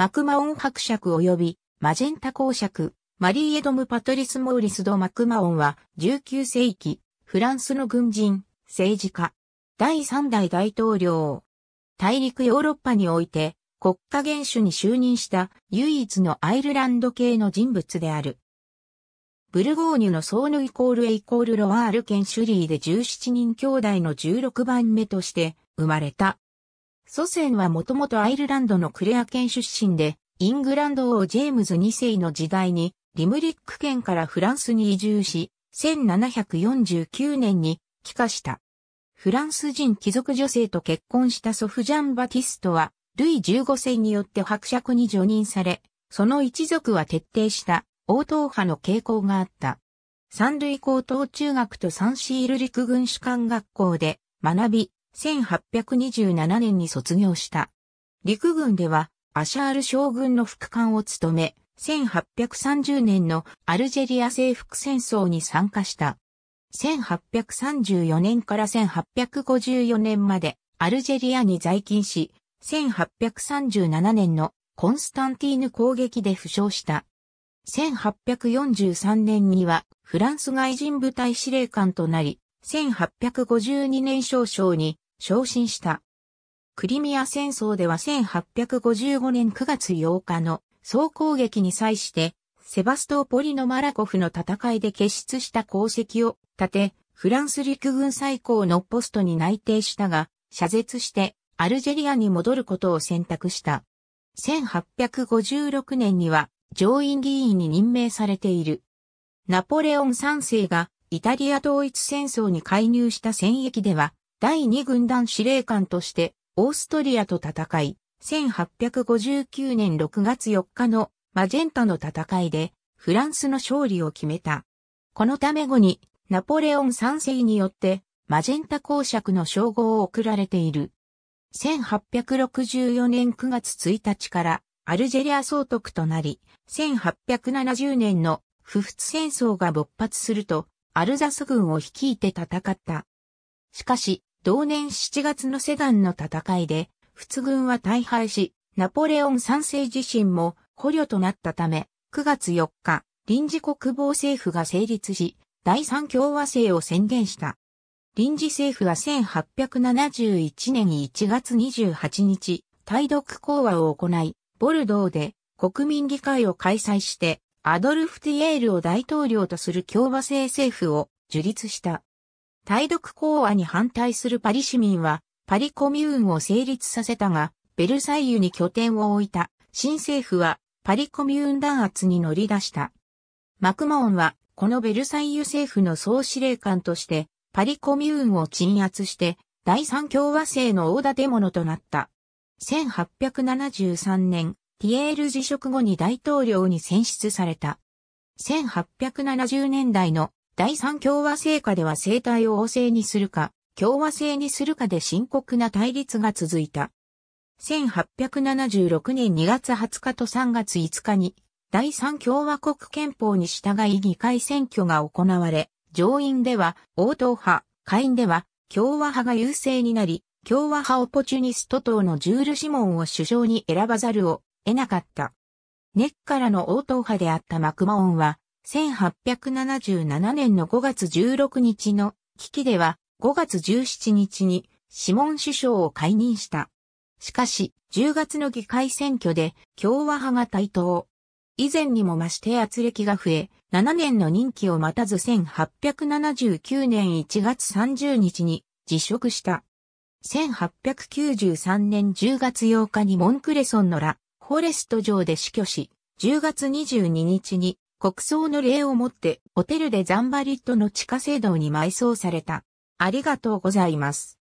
マクマオン伯爵及びマジェンタ公爵、マリー・エドム・パトリス・モーリス・ド・マクマオンは19世紀、フランスの軍人、政治家、第3代大統領。大陸ヨーロッパにおいて国家元首に就任した唯一のアイルランド系の人物である。ブルゴーニュのソーヌイコールエイコールロワール県シュリーで17人兄弟の16番目として生まれた。祖先はもともとアイルランドのクレア県出身で、イングランド王ジェームズ2世の時代に、リムリック県からフランスに移住し、1749年に帰化した。フランス人貴族女性と結婚した祖父ジャン・バティストは、ルイ15世によって伯爵に除任され、その一族は徹底した王党派の傾向があった。三類高等中学とサンシール陸軍士官学校で学び、1827年に卒業した。陸軍では、アシャール将軍の副官を務め、1830年のアルジェリア征服戦争に参加した。1834年から1854年までアルジェリアに在勤し、1837年のコンスタンティーヌ攻撃で負傷した。1843年にはフランス外人部隊司令官となり、1852年少々に昇進した。クリミア戦争では1855年9月8日の総攻撃に際して、セバストーポリのマラコフの戦いで結出した功績を立て、フランス陸軍最高のポストに内定したが、謝絶してアルジェリアに戻ることを選択した。1856年には上院議員に任命されている。ナポレオン3世がイタリア統一戦争に介入した戦役では、第2軍団司令官としてオーストリアと戦い、1859年6月4日のマジェンタの戦いでフランスの勝利を決めた。このため後にナポレオン三世によってマジェンタ公爵の称号を贈られている。1864年9月1日からアルジェリア総督となり、1870年の不仏戦争が勃発するとアルザス軍を率いて戦った。しかし、同年7月のセダンの戦いで、仏軍は大敗し、ナポレオン三世自身も捕虜となったため、9月4日、臨時国防政府が成立し、第三共和制を宣言した。臨時政府は1871年1月28日、対独講和を行い、ボルドーで国民議会を開催して、アドルフ・ティエールを大統領とする共和制政府を樹立した。対独講和に反対するパリ市民は、パリコミューンを成立させたが、ベルサイユに拠点を置いた新政府はパリコミューン弾圧に乗り出した。マクモーンはこのベルサイユ政府の総司令官としてパリコミューンを鎮圧して第三共和制の大建物となった。1873年、ティエール辞職後に大統領に選出された。1870年代の第三共和制下では政体を王制にするか、共和制にするかで深刻な対立が続いた。1876年2月20日と3月5日に、第三共和国憲法に従い議会選挙が行われ、上院では王党派、下院では共和派が優勢になり、共和派オポチュニスト党のジュール・シモンを首相に選ばざるを得なかった。根っからの王党派であったマクモンは、1877年の5月16日の危機では5月17日に諮問首相を解任した。しかし、10月の議会選挙で共和派が台頭。以前にも増して圧力が増え、7年の任期を待たず1879年1月30日に辞職した。1893年10月8日にモンクレソンのラ・フォレスト城で死去し、10月22日に国葬の礼をもって、ホテルでザンバリットの地下聖堂に埋葬された。ありがとうございます。